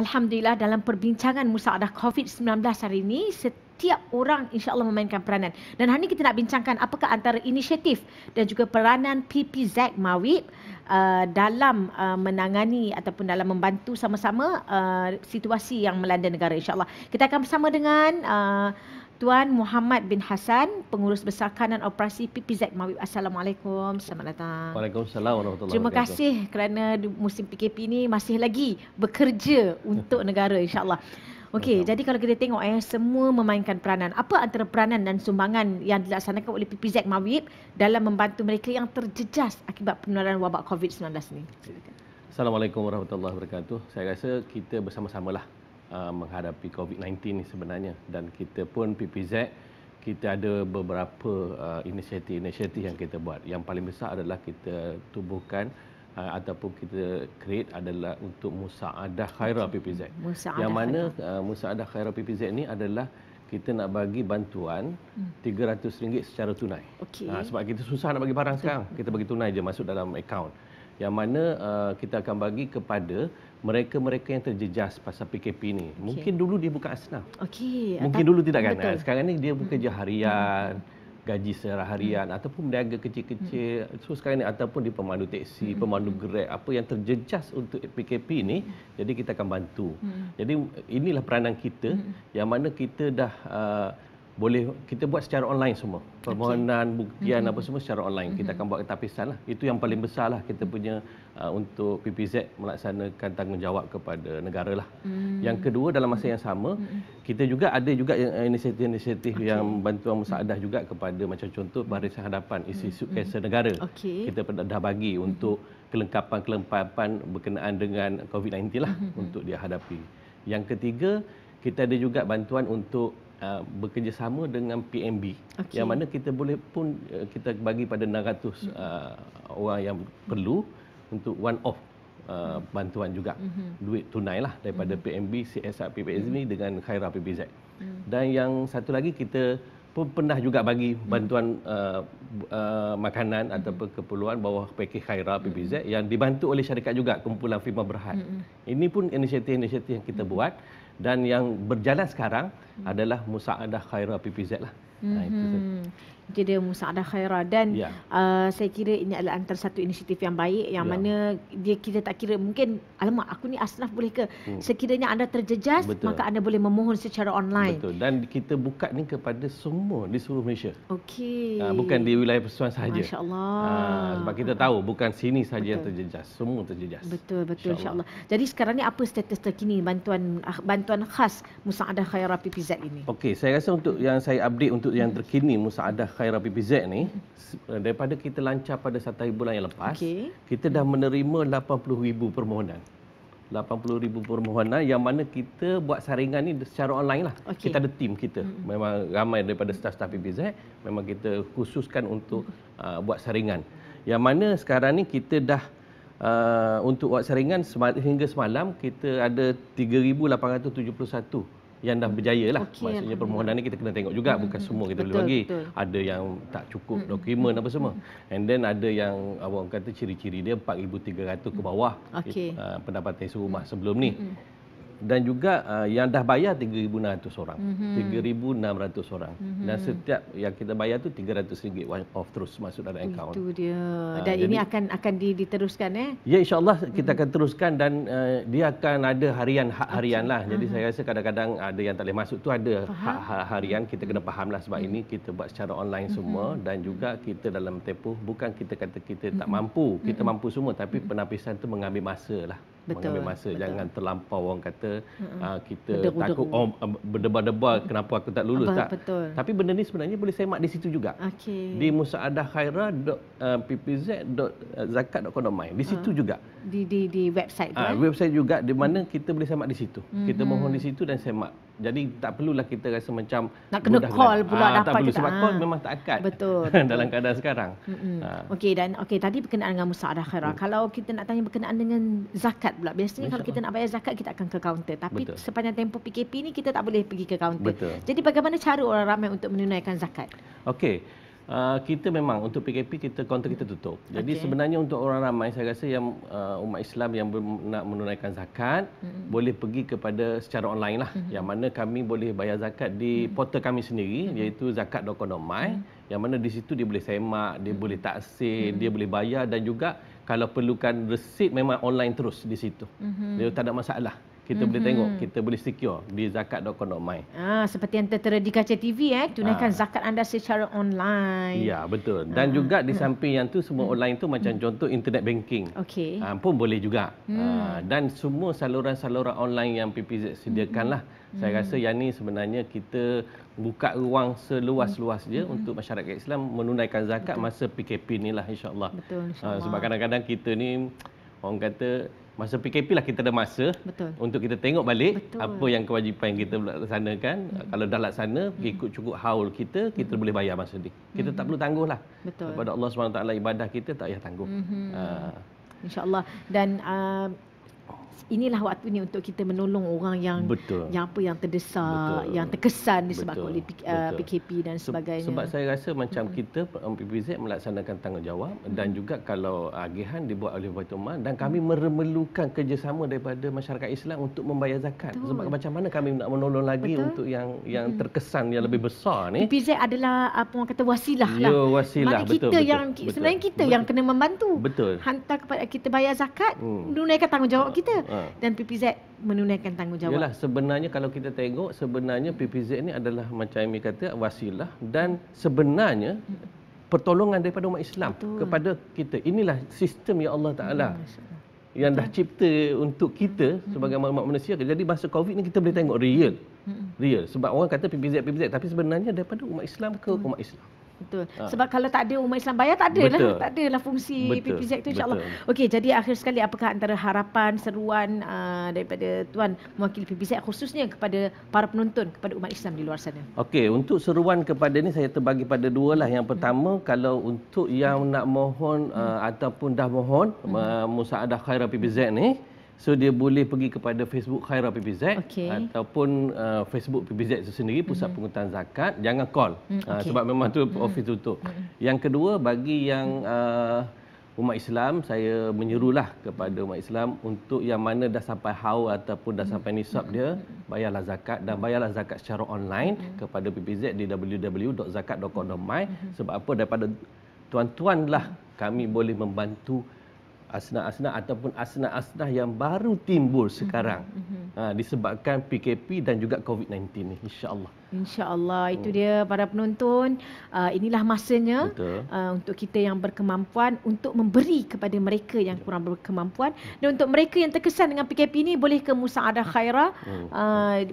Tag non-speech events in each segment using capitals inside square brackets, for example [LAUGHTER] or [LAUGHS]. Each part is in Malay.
Alhamdulillah dalam perbincangan musaadah COVID-19 hari ini setiap orang insya-Allah memainkan peranan. Dan hari ini kita nak bincangkan apakah antara inisiatif dan juga peranan PPZ Mawib Uh, dalam uh, menangani ataupun dalam membantu sama-sama uh, situasi yang melanda negara insyaallah kita akan bersama dengan uh, Tuan Muhammad bin Hasan, Pengurus Besar Kanan Operasi PPZ Mawib. Assalamualaikum, selamat datang. Waalaikumsalam warahmatullahi Terima kasih kerana musim PKP ini masih lagi bekerja [LAUGHS] untuk negara insyaAllah. Okey, jadi kalau kita tengok eh, semua memainkan peranan. Apa antara peranan dan sumbangan yang dilaksanakan oleh PPZ Mawib dalam membantu mereka yang terjejas akibat penularan wabak COVID-19 ini? Assalamualaikum warahmatullahi wabarakatuh. Saya rasa kita bersama-samalah Uh, menghadapi COVID-19 ni sebenarnya dan kita pun PPZ kita ada beberapa uh, inisiatif-inisiatif yang kita buat. Yang paling besar adalah kita tubuhkan uh, ataupun kita create adalah untuk Musaadah Khairah PPZ. Musa yang mana uh, Musaadah Khairah PPZ ini adalah kita nak bagi bantuan hmm. RM300 secara tunai. Okay. Ha, sebab kita susah nak bagi barang sekarang, kita bagi tunai je masuk dalam account yang mana uh, kita akan bagi kepada mereka-mereka yang terjejas pasal PKP ini. Okay. Mungkin dulu dia bukan asnaf. Okey. Mungkin dulu tidak kan. Sekarang ini dia bekerja harian. Hmm gaji secara harian hmm. ataupun berniaga kecil-kecil hmm. so sekarang ini ataupun di pemandu teksi, hmm. pemandu Grab apa yang terjejas untuk PKP ini, hmm. jadi kita akan bantu. Hmm. Jadi inilah peranan kita hmm. yang mana kita dah uh, boleh kita buat secara online semua permohonan okay. buktian mm-hmm. apa semua secara online mm-hmm. kita akan mm-hmm. buat tapisan lah itu yang paling besar lah kita punya uh, untuk PPZ melaksanakan tanggungjawab kepada negara lah mm-hmm. yang kedua dalam masa yang sama mm-hmm. kita juga ada juga uh, inisiatif-inisiatif okay. yang bantuan musaadah mm-hmm. juga kepada macam contoh mm-hmm. baris hadapan isu mm-hmm. kes negara okay. kita dah bagi mm-hmm. untuk kelengkapan-kelengkapan berkenaan dengan COVID-19 lah mm-hmm. untuk dihadapi yang ketiga kita ada juga bantuan untuk Uh, bekerjasama dengan PMB okay. yang mana kita boleh pun uh, kita bagi pada 600 hmm. uh, orang yang perlu untuk one off uh, bantuan juga hmm. duit tunai lah daripada hmm. PMB CSR PPSB hmm. dengan Khaira PPZ hmm. dan yang satu lagi kita pun pernah juga bagi mhm. bantuan uh, uh, makanan hmm. ataupun keperluan bawah pakej Khaira PPZ mhm. yang dibantu oleh syarikat juga kumpulan firma berhad hmm. ini pun inisiatif-inisiatif yang kita hmm. buat dan yang berjalan sekarang adalah Musa'adah Khairah PPZ lah. Jadi hmm Itu mhm. dia musa'adah dan yeah. uh, saya kira ini adalah antara satu inisiatif yang baik yang yeah. mana dia kita tak kira mungkin alamak aku ni asnaf boleh ke hmm. sekiranya anda terjejas Betul. maka anda boleh memohon secara online. Betul dan kita buka ni kepada semua di seluruh Malaysia. Okey. Uh, bukan di wilayah Pasuruan saja. Masya-Allah. Uh, sebab kita tahu bukan sini saja yang terjejas, semua terjejas. Betul betul insya-Allah. Insya Jadi sekarang ni apa status terkini bantuan ah, bantuan khas ada khairah PPZ ini? Okey, saya rasa untuk yang saya update untuk untuk yang terkini Musaadah Khairah PPZ ni eh, daripada kita lancar pada satu hari bulan yang lepas okay. kita dah menerima 80,000 permohonan 80,000 permohonan yang mana kita buat saringan ni secara online lah okay. kita ada tim kita memang ramai daripada staf-staf PPZ memang kita khususkan untuk uh, buat saringan yang mana sekarang ni kita dah Uh, untuk buat saringan sem- hingga semalam kita ada 3,871 yang dah berjaya lah. Okay, Maksudnya permohonan ni kita kena tengok juga. hmm Bukan hmm, semua kita boleh bagi. Ada yang tak cukup hmm dokumen hmm, apa semua. Hmm. And then ada yang orang kata ciri-ciri dia 4,300 ke bawah okay. uh, ah, pendapatan serumah mm-hmm. sebelum ni. hmm dan juga uh, yang dah bayar 3600 orang mm-hmm. 3600 orang mm-hmm. dan setiap yang kita bayar tu RM300 one off terus masuk dalam account itu dia ah, dan uh, ini akan akan diteruskan eh ya insyaallah kita mm-hmm. akan teruskan dan uh, dia akan ada harian hak okay. harian lah jadi uh-huh. saya rasa kadang-kadang ada yang tak boleh masuk tu ada hak harian kita kena lah sebab mm-hmm. ini kita buat secara online mhm. semua mm-hmm. dan juga kita dalam tempoh bukan kita kata kita mm-hmm. tak mhm. mampu kita mm-hmm. mampu semua tapi penapisan tu mengambil masa lah betul, mengambil masa betul. jangan terlampau orang kata hmm. uh, kita Bedebu-debu. takut oh um, berdebar-debar kenapa aku tak lulus Abang, tak. Betul. Tapi benda ni sebenarnya boleh semak di situ juga. Okay. Di musaadahkhaira.ppz.zakat.com.my. Eh, eh, di ah. situ uh, juga. Di di di website tu. Uh, website juga di mana kita boleh semak di situ. Hmm. Kita mm-hmm. mohon di situ dan semak jadi tak perlulah kita rasa macam nak kena call pula lah. ah, dapat tak sebab ah. call memang tak akat betul, [LAUGHS] betul. dalam keadaan sekarang ah. okey dan okey tadi berkenaan dengan musa akhirah kalau kita nak tanya berkenaan dengan zakat pula biasanya Masya kalau Allah. kita nak bayar zakat kita akan ke kaunter tapi betul. sepanjang tempoh PKP ni kita tak boleh pergi ke kaunter betul. jadi bagaimana cara orang ramai untuk menunaikan zakat okey Uh, kita memang untuk PKP kita kaunter kita tutup. Jadi okay. sebenarnya untuk orang ramai saya rasa yang uh, umat Islam yang nak menunaikan zakat mm-hmm. boleh pergi kepada secara online lah. Mm-hmm. Yang mana kami boleh bayar zakat di mm-hmm. portal kami sendiri mm-hmm. iaitu zakat.com.my mm-hmm. yang mana di situ dia boleh semak, dia mm-hmm. boleh taksir, mm-hmm. dia boleh bayar dan juga kalau perlukan resit memang online terus di situ. Mm-hmm. Dia tak ada masalah kita mm-hmm. boleh mhm. tengok kita boleh secure di zakat.com.my. Ah seperti yang tertera di kaca TV eh tunaikan ah. zakat anda secara online. Ya betul. Dan ah. juga di hmm. samping yang tu semua mm. online tu macam mm. contoh internet banking. Okey. Ah pun boleh juga. Mm. Ah hmm. dan semua saluran-saluran online yang PPZ sediakanlah mm. saya hmm. rasa yang ni sebenarnya kita buka ruang seluas-luasnya hmm untuk masyarakat Islam menunaikan zakat betul. masa PKP ni lah insya-Allah. Betul. Insya ah, sebab kadang-kadang kita ni orang kata masa PKP lah kita ada masa Betul. untuk kita tengok balik Betul. apa yang kewajipan yang kita laksanakan hmm. kalau dah laksana hmm. ikut cukup haul kita kita hmm. boleh bayar masa ni kita hmm. tak perlu tangguh lah Betul. kepada Allah SWT ibadah kita tak payah tangguh hmm. uh. insyaAllah dan uh, inilah waktunya untuk kita menolong orang yang Betul. yang apa yang terdesak, Betul. yang terkesan disebabkan oleh PKP uh, dan sebagainya. Sebab saya rasa macam hmm. kita um, PPZ melaksanakan tanggungjawab hmm. dan juga kalau uh, agihan dibuat oleh Batu Umar dan kami hmm. meremelukan kerjasama daripada masyarakat Islam untuk membayar zakat. Betul. Sebab macam mana kami nak menolong lagi Betul. untuk yang yang hmm. terkesan yang lebih besar ni? PPZ adalah apa orang kata wasilah Yo, lah. Ya, wasilah. Betul. kita Betul. yang Betul. sebenarnya kita Betul. yang kena membantu. Betul. Hantar kepada kita bayar zakat, hmm. menunaikan tanggungjawab mm. kita. Uh, Ha. dan PPZ menunaikan tanggungjawab. Yalah, sebenarnya kalau kita tengok sebenarnya PPZ ni adalah macam Amy kata wasilah dan sebenarnya pertolongan daripada umat Islam Betul. kepada kita. Inilah sistem yang Allah Taala. Hmm, yang dah cipta untuk kita hmm. sebagai umat manusia. Jadi masa Covid ni kita boleh tengok real. Hmm. Real sebab orang kata PPZ PPZ tapi sebenarnya daripada umat Islam ke hmm. umat Islam. Betul. Ha. Sebab kalau tak ada umat Islam bayar tak ada lah. Tak ada lah fungsi Betul. PPZ tu insyaAllah. Okey jadi akhir sekali apakah antara harapan seruan uh, daripada Tuan mewakili PPZ khususnya kepada para penonton kepada umat Islam di luar sana. Okey untuk seruan kepada ni saya terbagi pada dua lah. Yang pertama hmm. kalau untuk yang hmm. nak mohon uh, hmm. ataupun dah mohon hmm. uh, Musa Adah Khairah PPZ ni So dia boleh pergi kepada Facebook khairah PPZ okay. ataupun uh, Facebook PPZ itu sendiri Pusat mm-hmm. Pengutahan Zakat jangan call mm, ah, okay. uh, sebab memang tu hmm office tutup. hmm Yang kedua bagi yang uh, umat Islam saya menyerulah kepada umat Islam untuk yang mana dah sampai haul ataupun dah sampai nisab dia bayarlah zakat dan bayarlah zakat secara online hmm kepada PPZ di www.zakat.com.my mm-hmm. sebab apa daripada tuan-tuanlah kami boleh membantu Asna asna ataupun asna asna yang baru timbul mhm, sekarang mm-hmm. uh, disebabkan PKP dan juga COVID-19 ni insyaallah InsyaAllah itu hmm. dia para penonton uh, Inilah masanya uh, Untuk kita yang berkemampuan Untuk memberi kepada mereka yang ya. kurang berkemampuan hmm. Dan untuk mereka yang terkesan dengan PKP ini Boleh ke Musa'adah Khaira hmm.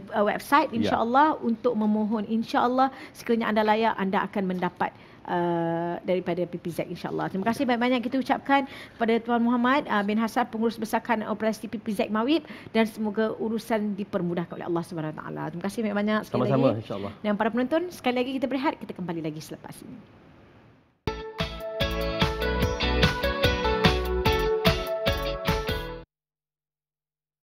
uh, Website ya. insyaAllah ya. Untuk memohon insyaAllah Sekiranya anda layak anda akan mendapat uh, daripada PPZ insyaAllah. Terima kasih banyak-banyak kita ucapkan kepada Tuan Muhammad uh, bin Hassan, pengurus besarkan operasi PPZ Mawib dan semoga urusan dipermudahkan oleh Allah SWT. Terima kasih banyak-banyak sekali Sama-sama, lagi. Sama-sama insyaAllah. Dan para penonton, sekali lagi kita berehat, kita kembali lagi selepas ini.